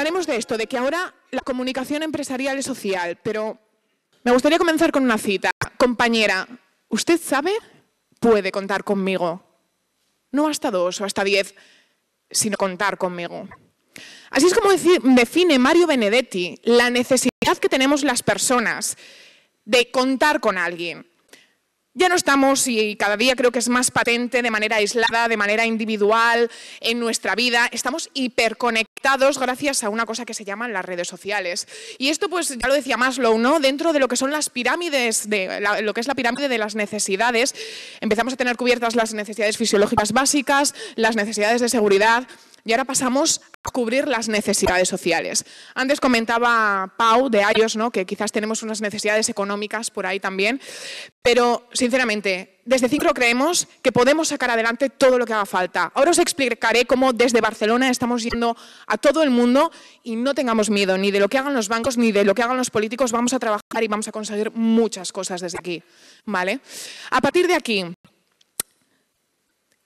Hablaremos de esto, de que ahora la comunicación empresarial es social, pero me gustaría comenzar con una cita. Compañera, ¿usted sabe? Puede contar conmigo. No hasta dos o hasta diez, sino contar conmigo. Así es como define Mario Benedetti la necesidad que tenemos las personas de contar con alguien, ya no estamos, y cada día creo que es más patente, de manera aislada, de manera individual, en nuestra vida, estamos hiperconectados gracias a una cosa que se llaman las redes sociales. Y esto, pues, ya lo decía Maslow, ¿no? Dentro de lo que son las pirámides, de lo que es la pirámide de las necesidades, empezamos a tener cubiertas las necesidades fisiológicas básicas, las necesidades de seguridad, y ahora pasamos a cubrir las necesidades sociales. Antes comentaba Pau de Ayos, ¿no? que quizás tenemos unas necesidades económicas por ahí también, pero sinceramente, desde Ciclo creemos que podemos sacar adelante todo lo que haga falta. Ahora os explicaré cómo desde Barcelona estamos yendo a todo el mundo y no tengamos miedo ni de lo que hagan los bancos ni de lo que hagan los políticos. Vamos a trabajar y vamos a conseguir muchas cosas desde aquí. ¿vale? A partir de aquí,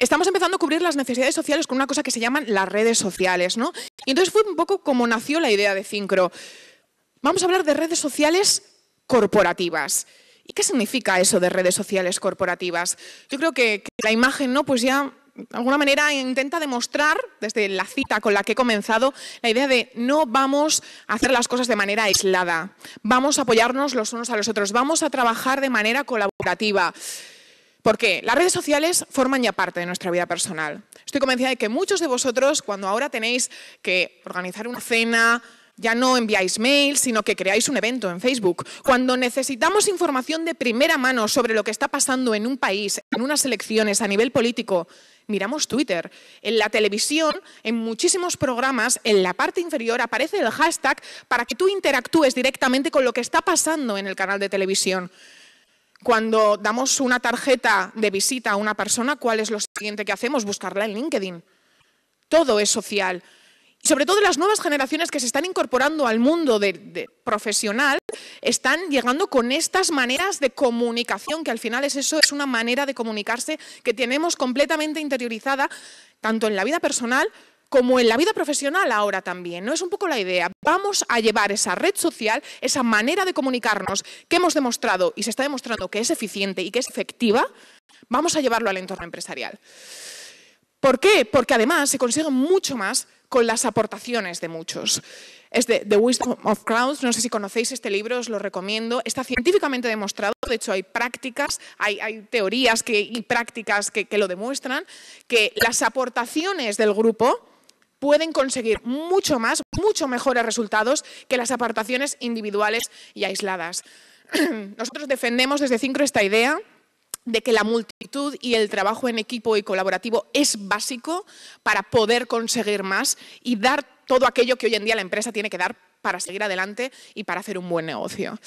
estamos empezando a cubrir las necesidades sociales con una cosa que se llaman las redes sociales, ¿no? Y entonces fue un poco como nació la idea de Cincro. Vamos a hablar de redes sociales corporativas. ¿Y qué significa eso de redes sociales corporativas? Yo creo que, la imagen, ¿no? Pues ya de alguna manera intenta demostrar, desde la cita con la que he comenzado, la idea de no vamos a hacer las cosas de manera aislada, vamos a apoyarnos los unos a los otros, vamos a trabajar de manera colaborativa. Porque Las redes sociales forman ya parte de nuestra vida personal. Estoy convencida de que muchos de vosotros, cuando ahora tenéis que organizar una cena, ya no enviáis mails, sino que creáis un evento en Facebook. Cuando necesitamos información de primera mano sobre lo que está pasando en un país, en unas elecciones, a nivel político, miramos Twitter. En la televisión, en muchísimos programas, en la parte inferior aparece el hashtag para que tú interactúes directamente con lo que está pasando en el canal de televisión. Cuando damos una tarjeta de visita a una persona, ¿cuál es lo siguiente que hacemos? Buscarla en LinkedIn. Todo es social. sobre todo las nuevas generaciones que se están incorporando al mundo profesional están llegando con estas maneras de comunicación, que al final es eso, es una manera de comunicarse que tenemos completamente interiorizada, tanto en la vida personal como en la vida profesional ahora también. ¿no? Es un poco la idea vamos a llevar esa red social, esa manera de comunicarnos que hemos demostrado y se está demostrando que es eficiente y que es efectiva, vamos a llevarlo al entorno empresarial. ¿Por qué? Porque además se consigue mucho más con las aportaciones de muchos. Es de The Wisdom of Crowds, no sé si conocéis este libro, os lo recomiendo. Está científicamente demostrado, de hecho hay prácticas, hay, teorías y prácticas que lo demuestran, que las aportaciones del grupo pueden conseguir mucho más, mucho mejores resultados que las apartaciones individuales y aisladas. Nosotros defendemos desde CINCRO esta idea de que la multitud y el trabajo en equipo y colaborativo es básico para poder conseguir más y dar todo aquello que hoy en día la empresa tiene que dar para seguir adelante y para hacer un buen negocio.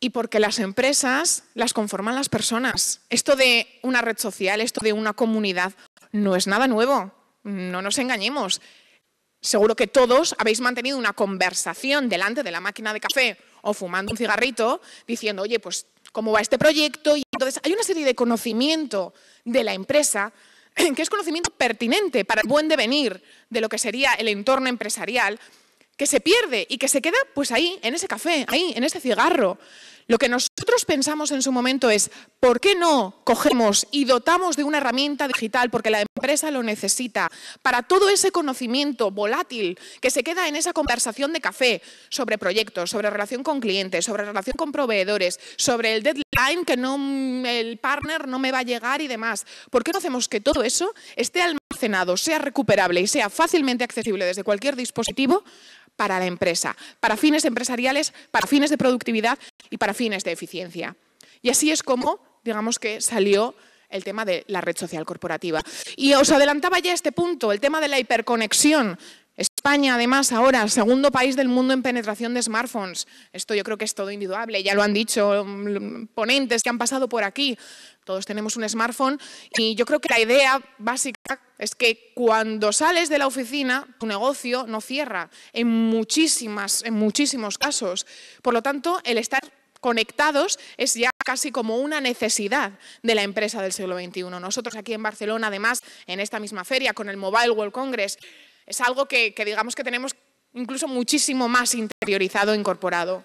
Y porque las empresas las conforman las personas. Esto de una red social, esto de una comunidad, no es nada nuevo no nos engañemos. Seguro que todos habéis mantenido una conversación delante de la máquina de café o fumando un cigarrito diciendo, oye, pues, ¿cómo va este proyecto? Y entonces hay una serie de conocimiento de la empresa que es conocimiento pertinente para el buen devenir de lo que sería el entorno empresarial, que se pierde y que se queda pues ahí, en ese café, ahí, en ese cigarro. Lo que nosotros pensamos en su momento es, ¿por qué no cogemos y dotamos de una herramienta digital, porque la empresa lo necesita, para todo ese conocimiento volátil que se queda en esa conversación de café sobre proyectos, sobre relación con clientes, sobre relación con proveedores, sobre el deadline que el partner no me va a llegar y demás? ¿Por qué no hacemos que todo eso esté almacenado, sea recuperable y sea fácilmente accesible desde cualquier dispositivo para la empresa, para fines empresariales, para fines de productividad y para fines de eficiencia. Y así es como, digamos que salió el tema de la red social corporativa. Y os adelantaba ya este punto, el tema de la hiperconexión. España, además, ahora, segundo país del mundo en penetración de smartphones. Esto yo creo que es todo indudable, ya lo han dicho mm, ponentes que han pasado por aquí. Todos tenemos un smartphone y yo creo que la idea básica es que cuando sales de la oficina, tu negocio no cierra en, muchísimas, en muchísimos casos. Por lo tanto, el estar conectados es ya casi como una necesidad de la empresa del siglo XXI. Nosotros aquí en Barcelona, además, en esta misma feria, con el Mobile World Congress, es algo que, digamos que tenemos incluso muchísimo más interiorizado, e incorporado.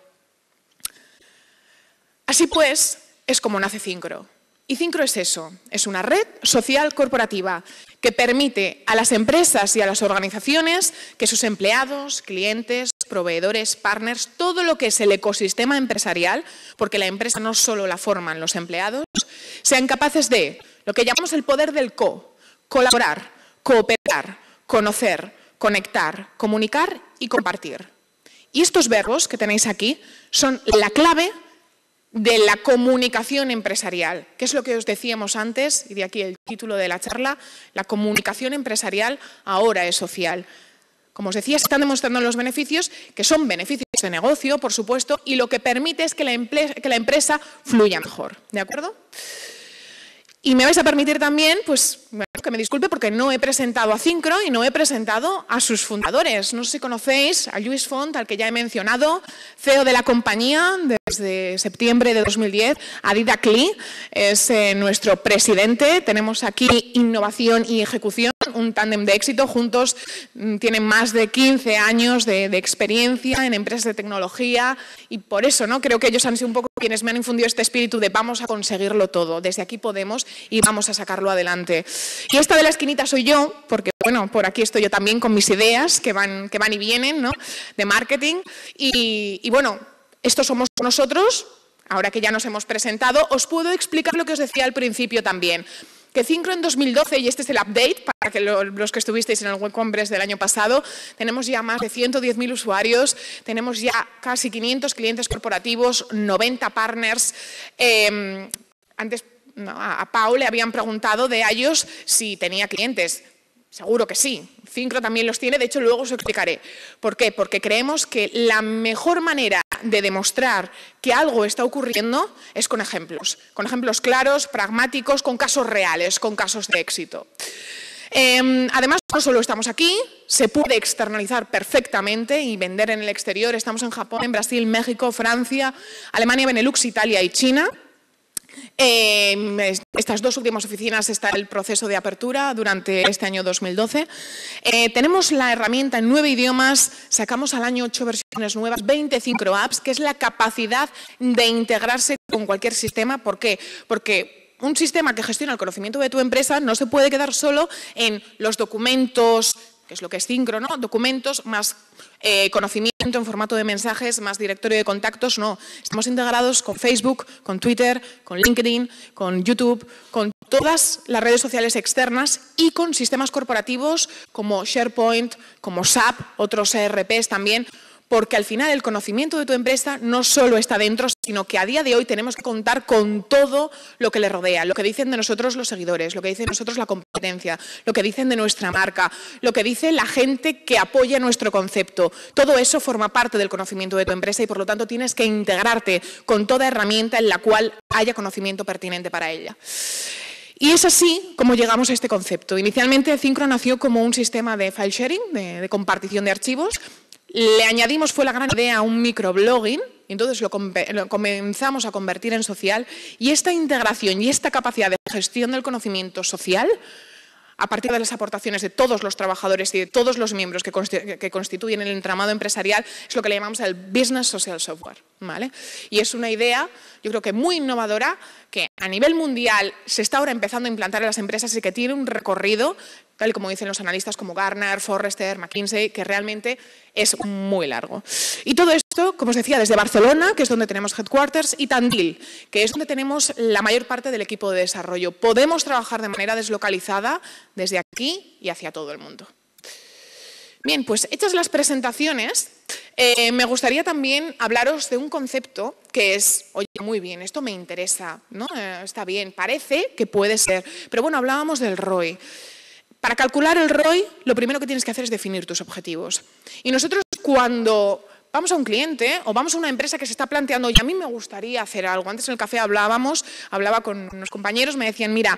Así pues, es como nace Cincro. Y Syncro es eso, es una red social corporativa que permite a las empresas y a las organizaciones que sus empleados, clientes, proveedores, partners, todo lo que es el ecosistema empresarial, porque la empresa no solo la forman los empleados, sean capaces de lo que llamamos el poder del co, colaborar, cooperar, conocer, conectar, comunicar y compartir. Y estos verbos que tenéis aquí son la clave de la comunicación empresarial, que es lo que os decíamos antes, y de aquí el título de la charla, la comunicación empresarial ahora es social. Como os decía, se están demostrando los beneficios, que son beneficios de negocio, por supuesto, y lo que permite es que la, que la empresa fluya mejor. ¿De acuerdo? Y me vais a permitir también, pues, que me disculpe porque no he presentado a Cincro y no he presentado a sus fundadores. No sé si conocéis a Luis Font, al que ya he mencionado, CEO de la compañía desde septiembre de 2010, Adida Klee, es eh, nuestro presidente. Tenemos aquí innovación y ejecución un tándem de éxito. Juntos mm, tienen más de 15 años de, experiencia en empresas de tecnología y por eso ¿no? creo que ellos han sido un poco quienes me han infundido este espíritu de vamos a conseguirlo todo, desde aquí podemos y vamos a sacarlo adelante. Y esta de la esquinita soy yo, porque bueno, por aquí estoy yo también con mis ideas que van, que van y vienen ¿no? de marketing. Y, y bueno, estos somos nosotros, ahora que ya nos hemos presentado, os puedo explicar lo que os decía al principio también que en 2012, y este es el update para que los que estuvisteis en el Web del año pasado, tenemos ya más de 110.000 usuarios, tenemos ya casi 500 clientes corporativos, 90 partners. Em, antes a, Pau le habían preguntado de ellos si tenía clientes. Seguro que sí. Syncro también los tiene, de hecho luego os explicaré. ¿Por qué? Porque creemos que la mejor manera de demostrar que algo está ocurriendo es con ejemplos, con ejemplos claros, pragmáticos, con casos reales, con casos de éxito. Em, además, no solo estamos aquí, se puede externalizar perfectamente y vender en el exterior. Estamos en Japón, en Brasil, México, Francia, Alemania, Benelux, Italia y China. Em, estas dos últimas oficinas está el proceso de apertura durante este año 2012. Eh, tenemos la herramienta en nueve idiomas, sacamos al año ocho versiones nuevas, 25 apps, que es la capacidad de integrarse con cualquier sistema. ¿Por qué? Porque un sistema que gestiona el conocimiento de tu empresa no se puede quedar solo en los documentos, que es lo que es sincro ¿no? Documentos más eh, conocimiento en formato de mensajes, más directorio de contactos, no. Estamos integrados con Facebook, con Twitter, con LinkedIn, con YouTube, con todas las redes sociales externas y con sistemas corporativos como SharePoint, como SAP, otros ERPs también porque al final el conocimiento de tu empresa no solo está dentro, sino que a día de hoy tenemos que contar con todo lo que le rodea, lo que dicen de nosotros los seguidores, lo que dicen de nosotros la competencia, lo que dicen de nuestra marca, lo que dice la gente que apoya nuestro concepto. Todo eso forma parte del conocimiento de tu empresa y por lo tanto tienes que integrarte con toda herramienta en la cual haya conocimiento pertinente para ella. Y es así como llegamos a este concepto. Inicialmente, Syncro nació como un sistema de file sharing, de compartición de archivos, le añadimos, fue la gran idea, un microblogging, entonces lo, comenzamos a convertir en social y esta integración y esta capacidad de gestión del conocimiento social a partir de las aportaciones de todos los trabajadores y de todos los miembros que, constituyen el entramado empresarial, es lo que le llamamos el Business Social Software. ¿vale? Y es una idea, yo creo que muy innovadora, que a nivel mundial se está ahora empezando a implantar en las empresas y que tiene un recorrido, tal como dicen los analistas como Garner, Forrester, McKinsey, que realmente es muy largo. Y todo esto como os decía, desde Barcelona, que es donde tenemos headquarters, y Tandil, que es donde tenemos la mayor parte del equipo de desarrollo. Podemos trabajar de manera deslocalizada desde aquí y hacia todo el mundo. Bien, pues hechas las presentaciones, eh, me gustaría también hablaros de un concepto que es, oye, muy bien, esto me interesa, ¿no? Eh, está bien, parece que puede ser. Pero bueno, hablábamos del ROI. Para calcular el ROI, lo primero que tienes que hacer es definir tus objetivos. Y nosotros cuando vamos a un cliente o vamos a una empresa que se está planteando, y a mí me gustaría hacer algo. Antes en el café hablábamos, hablaba con unos compañeros, me decían, mira,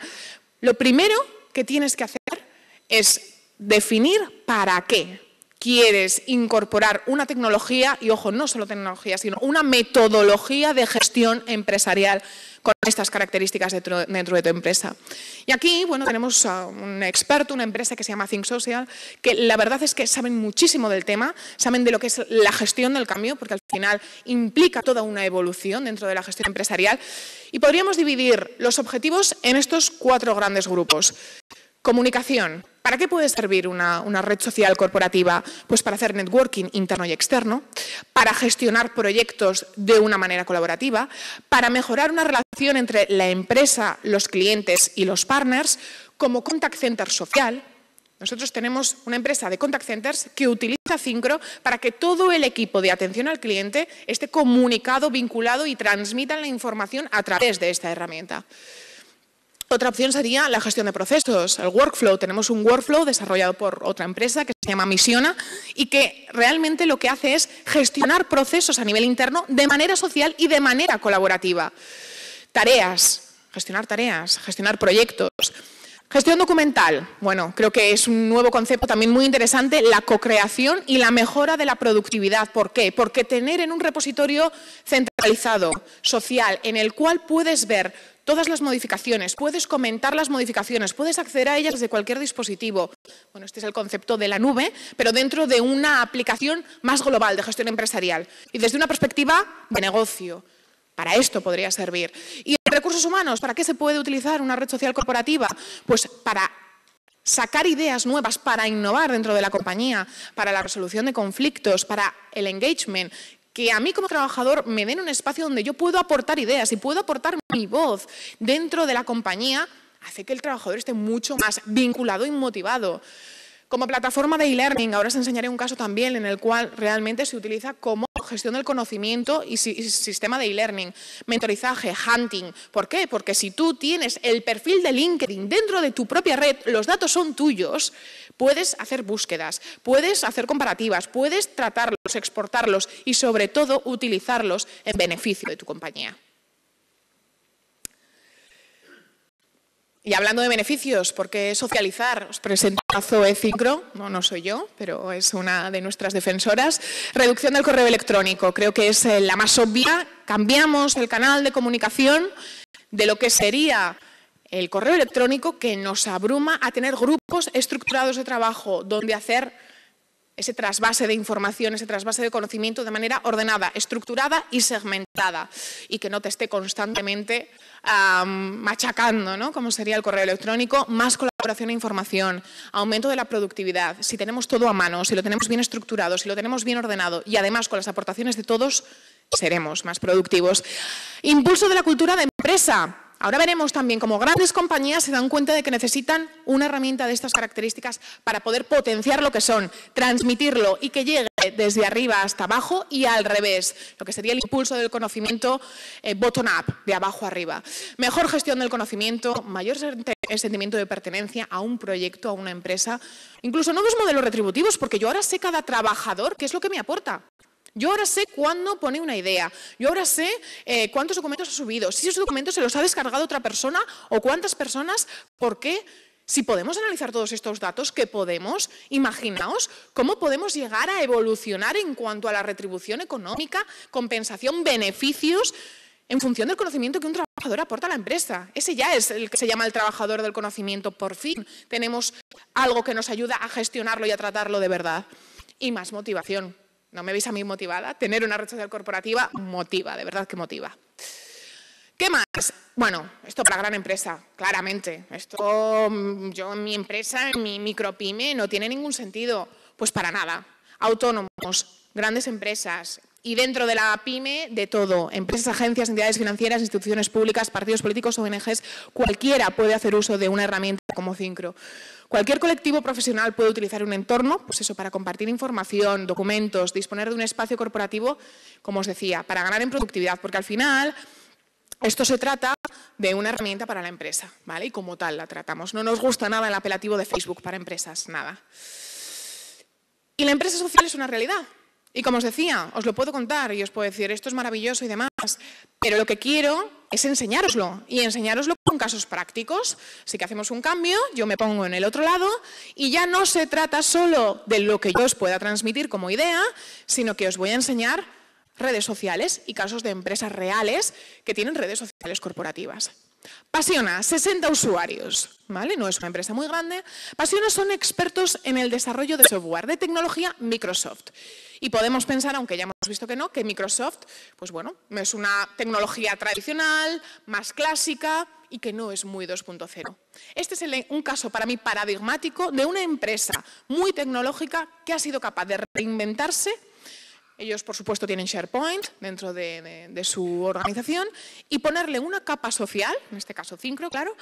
lo primero que tienes que hacer es definir para qué quieres incorporar una tecnología, y ojo, no solo tecnología, sino una metodología de gestión empresarial con estas características dentro, de tu empresa. Y aquí, bueno, tenemos a un experto, una empresa que se llama Think Social, que la verdad es que saben muchísimo del tema, saben de lo que es la gestión del cambio, porque al final implica toda una evolución dentro de la gestión empresarial, y podríamos dividir los objetivos en estos cuatro grandes grupos. Comunicación. ¿Para qué puede servir una, red social corporativa? Pues para hacer networking interno y externo, para gestionar proyectos de una manera colaborativa, para mejorar una relación entre la empresa, los clientes y los partners, como contact center social. Nosotros tenemos una empresa de contact centers que utiliza Syncro para que todo el equipo de atención al cliente esté comunicado, vinculado y transmitan la información a través de esta herramienta. Otra opción sería la gestión de procesos, el workflow. Tenemos un workflow desarrollado por otra empresa que se llama Misiona y que realmente lo que hace es gestionar procesos a nivel interno de manera social y de manera colaborativa. Tareas, gestionar tareas, gestionar proyectos. Gestión documental. Bueno, creo que es un nuevo concepto también muy interesante, la cocreación y la mejora de la productividad. ¿Por qué? Porque tener en un repositorio centralizado, social, en el cual puedes ver todas las modificaciones, puedes comentar las modificaciones, puedes acceder a ellas desde cualquier dispositivo. Bueno, este es el concepto de la nube, pero dentro de una aplicación más global de gestión empresarial y desde una perspectiva de negocio. Para esto podría servir. Recursos humanos, ¿para qué se puede utilizar una red social corporativa? Pues para sacar ideas nuevas, para innovar dentro de la compañía, para la resolución de conflictos, para el engagement, que a mí como trabajador me den un espacio donde yo puedo aportar ideas y puedo aportar mi voz dentro de la compañía, hace que el trabajador esté mucho más vinculado y motivado. Como plataforma de e-learning, ahora os enseñaré un caso también en el cual realmente se utiliza como gestión del conocimiento y, sistema de e-learning, mentorizaje, hunting. ¿Por qué? Porque si tú tienes el perfil de LinkedIn dentro de tu propia red, los datos son tuyos, puedes hacer búsquedas, puedes hacer comparativas, puedes tratarlos, exportarlos y sobre todo utilizarlos en beneficio de tu compañía. Y hablando de beneficios, porque socializar, os presento a Zoe no, no soy yo, pero es una de nuestras defensoras. Reducción del correo electrónico, creo que es eh, la más obvia. Cambiamos el canal de comunicación de lo que sería el correo electrónico que nos abruma a tener grupos estructurados de trabajo donde hacer ese trasvase de información, ese trasvase de conocimiento de manera ordenada, estructurada y segmentada y que no te esté constantemente machacando, ¿no? como sería el correo electrónico, más colaboración e información, aumento de la productividad. Si tenemos todo a mano, si lo tenemos bien estructurado, si lo tenemos bien ordenado y además con las aportaciones de todos, seremos más productivos. Impulso de la cultura de empresa. Ahora veremos también cómo grandes compañías se dan cuenta de que necesitan una herramienta de estas características para poder potenciar lo que son, transmitirlo y que llegue desde arriba hasta abajo y al revés, lo que sería el impulso del conocimiento eh, bottom-up, de abajo arriba. Mejor gestión del conocimiento, mayor sentimiento de pertenencia a un proyecto, a una empresa, incluso nuevos modelos retributivos, porque yo ahora sé cada trabajador qué es lo que me aporta. Yo ahora sé cuándo pone una idea, yo ahora sé eh, cuántos documentos ha subido, si esos documentos se los ha descargado otra persona o cuántas personas, porque Si podemos analizar todos estos datos, que podemos, imaginaos cómo podemos llegar a evolucionar en cuanto a la retribución económica, compensación, beneficios, en función del conocimiento que un trabajador aporta a la empresa. Ese ya es el que se llama el trabajador del conocimiento. Por fin tenemos algo que nos ayuda a gestionarlo y a tratarlo de verdad. Y más motivación no me veis a mí motivada, tener una red social corporativa motiva, de verdad que motiva. ¿Qué más? Bueno, esto para gran empresa, claramente. Esto mm, yo en mi empresa, en mi micropyme, no tiene ningún sentido. Pues para nada. Autónomos, grandes empresas, y dentro de la PyME, de todo, empresas, agencias, entidades financieras, instituciones públicas, partidos políticos, ONGs, cualquiera puede hacer uso de una herramienta como Cincro. Cualquier colectivo profesional puede utilizar un entorno, pues eso, para compartir información, documentos, disponer de un espacio corporativo, como os decía, para ganar en productividad, porque al final esto se trata de una herramienta para la empresa, ¿vale? Y como tal la tratamos. No nos gusta nada el apelativo de Facebook para empresas, nada. Y la empresa social es una realidad, y como os decía, os lo puedo contar y os puedo decir, esto es maravilloso y demás, pero lo que quiero es enseñároslo y enseñároslo con casos prácticos. Si que hacemos un cambio, yo me pongo en el otro lado y ya no se trata solo de lo que yo os pueda transmitir como idea, sino que os voy a enseñar redes sociales y casos de empresas reales que tienen redes sociales corporativas. Pasiona, 60 usuarios, ¿vale? No es una empresa muy grande. Pasiona son expertos en el desarrollo de software, de tecnología Microsoft. Y podemos pensar, aunque ya hemos visto que no, que Microsoft, pues bueno, es una tecnología tradicional, más clásica y que no es muy 2.0. Este es un caso para mí paradigmático de una empresa muy tecnológica que ha sido capaz de reinventarse ellos, por supuesto, tienen SharePoint dentro de, su organización y ponerle una capa social, en este caso Syncro, claro,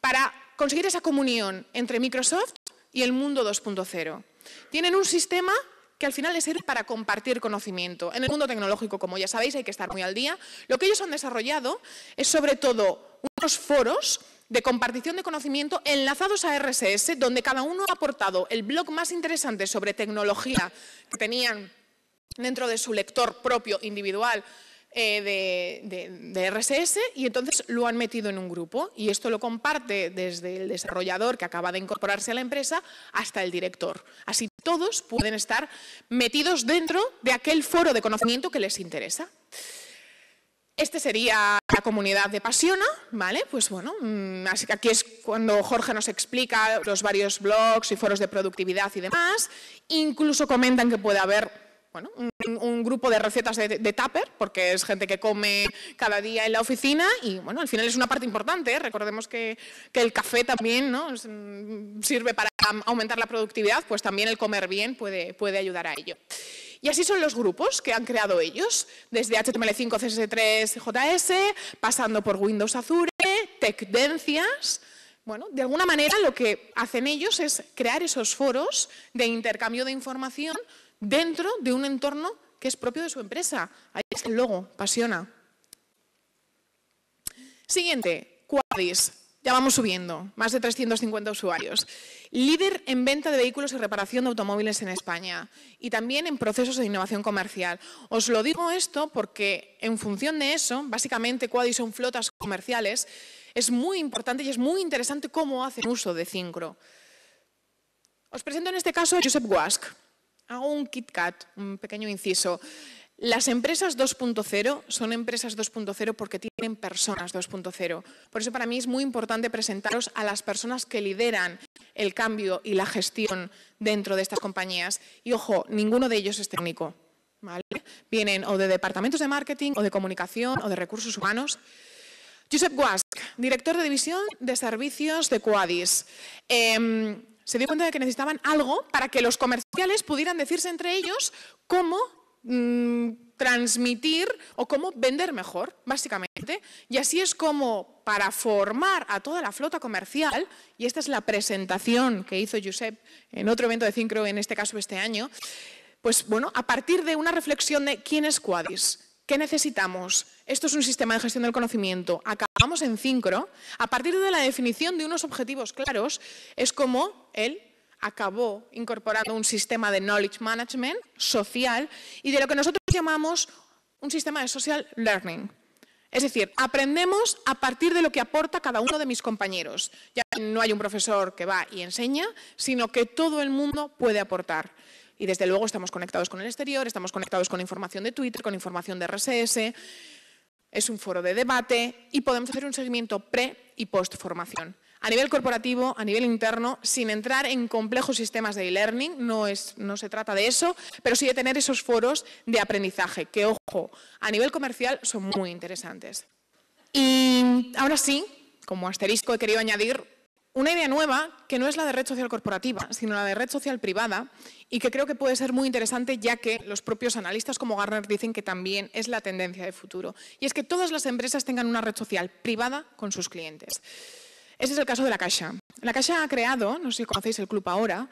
para conseguir esa comunión entre Microsoft y el mundo 2.0. Tienen un sistema que al final les sirve para compartir conocimiento. En el mundo tecnológico, como ya sabéis, hay que estar muy al día. Lo que ellos han desarrollado es sobre todo unos foros de compartición de conocimiento enlazados a RSS, donde cada uno ha aportado el blog más interesante sobre tecnología que tenían dentro de su lector propio individual eh, de, RSS y entonces lo han metido en un grupo y esto lo comparte desde el desarrollador que acaba de incorporarse a la empresa hasta el director. Así todos pueden estar metidos dentro de aquel foro de conocimiento que les interesa. Este sería la comunidad de Pasiona, ¿vale? Pues bueno, mm, así que aquí es cuando Jorge nos explica los varios blogs y foros de productividad y demás. Incluso comentan que puede haber bueno, un, grupo de recetas de, de, tupper, porque es gente que come cada día en la oficina y bueno, al final es una parte importante. ¿eh? Recordemos que, que, el café también ¿no? Mm, sirve para aumentar la productividad, pues también el comer bien puede, puede ayudar a ello. Y así son los grupos que han creado ellos, desde HTML5, CSS3, JS, pasando por Windows Azure, Tecdencias. Bueno, de alguna manera lo que hacen ellos es crear esos foros de intercambio de información dentro de un entorno que es propio de su empresa. Ahí es el logo, pasiona. Siguiente, Quadis. Ya vamos subiendo, más de 350 usuarios. Líder en venta de vehículos y reparación de automóviles en España y también en procesos de innovación comercial. Os lo digo esto porque en función de eso, básicamente Quadis son flotas comerciales, es muy importante y es muy interesante cómo hacen uso de Cincro. Os presento en este caso a Josep Guasch. Hago un Kit un pequeño inciso. Las empresas 2.0 son empresas 2.0 porque tienen personas 2.0. Por eso para mí es muy importante presentaros a las personas que lideran el cambio y la gestión dentro de estas compañías. Y ojo, ninguno de ellos es técnico. Vienen o de departamentos de marketing, o de comunicación, o de recursos humanos. Josep Guask, director de división de servicios de Coadis. Em, se dio cuenta de que necesitaban algo para que los comerciales pudieran decirse entre ellos cómo mm, transmitir o cómo vender mejor, básicamente. Y así es como para formar a toda la flota comercial, y esta es la presentación que hizo Josep en otro evento de Cincro, en este caso este año, pues bueno, a partir de una reflexión de quién es Quadis, ¿Qué necesitamos? Esto es un sistema de gestión del conocimiento. Acabamos en Cincro. A partir de la definición de unos objetivos claros, es como él acabó incorporando un sistema de knowledge management social y de lo que nosotros llamamos un sistema de social learning. Es decir, aprendemos a partir de lo que aporta cada uno de mis compañeros. Ya no hay un profesor que va y enseña, sino que todo el mundo puede aportar. Y desde luego estamos conectados con el exterior, estamos conectados con información de Twitter, con información de RSS. Es un foro de debate y podemos hacer un seguimiento pre y post formación. A nivel corporativo, a nivel interno, sin entrar en complejos sistemas de e-learning, no, no se trata de eso, pero sí de tener esos foros de aprendizaje que, ojo, a nivel comercial son muy interesantes. Y ahora sí, como asterisco he querido añadir una idea nueva que no es la de red social corporativa, sino la de red social privada y que creo que puede ser muy interesante ya que los propios analistas como Garner dicen que también es la tendencia de futuro. Y es que todas las empresas tengan una red social privada con sus clientes. Ese es el caso de la Caixa. La Caixa ha creado, no sé si conocéis el club ahora,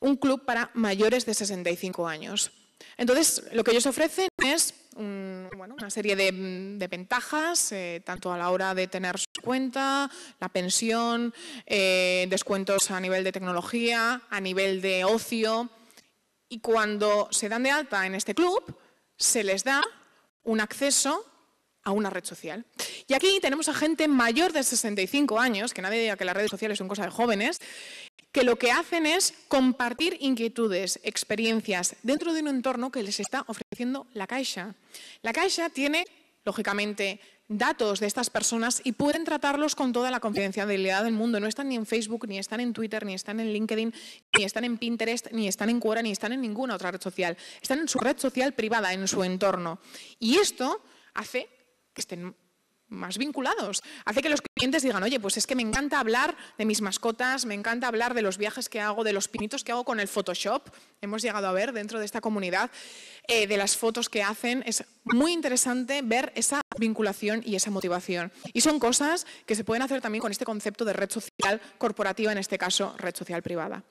un club para mayores de 65 años. Entonces, lo que ellos ofrecen es una serie de, ventajas, eh, tanto a la hora de tener su cuenta, la pensión, eh, descuentos a nivel de tecnología, a nivel de ocio. Y cuando se dan de alta en este club, se les da un acceso a una red social. Y aquí tenemos a gente mayor de 65 años, que nadie diga que las redes sociales son cosa de jóvenes, que lo que hacen es compartir inquietudes, experiencias dentro de un entorno que les está ofreciendo la Caixa. La Caixa tiene, lógicamente, datos de estas personas y pueden tratarlos con toda la confidencialidad del mundo. No están ni en Facebook, ni están en Twitter, ni están en LinkedIn, ni están en Pinterest, ni están en Quora, ni están en ninguna otra red social. Están en su red social privada, en su entorno. Y esto hace que estén más vinculados. Hace que los clientes digan, oye, pues es que me encanta hablar de mis mascotas, me encanta hablar de los viajes que hago, de los pinitos que hago con el Photoshop. Hemos llegado a ver dentro de esta comunidad eh, de las fotos que hacen. Es muy interesante ver esa vinculación y esa motivación. Y son cosas que se pueden hacer también con este concepto de red social corporativa, en este caso red social privada.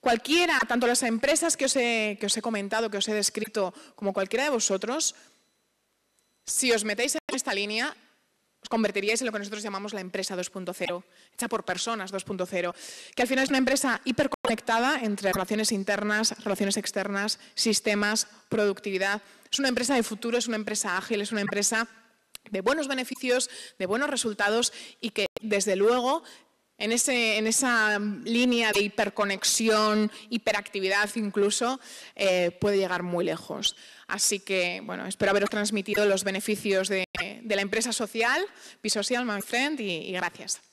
Cualquiera, tanto las empresas que os he, que os he comentado, que os he descrito, como cualquiera de vosotros, si os metéis en esta línea, os convertiríais en lo que nosotros llamamos la empresa 2.0, hecha por personas 2.0, que al final es una empresa hiperconectada entre relaciones internas, relaciones externas, sistemas, productividad. Es una empresa de futuro, es una empresa ágil, es una empresa de buenos beneficios, de buenos resultados y que, desde luego, en, ese, en, esa línea de hiperconexión, hiperactividad incluso, eh, puede llegar muy lejos. Así que, bueno, espero haberos transmitido los beneficios de de la empresa social, Pisocial, My Friend, y gracias.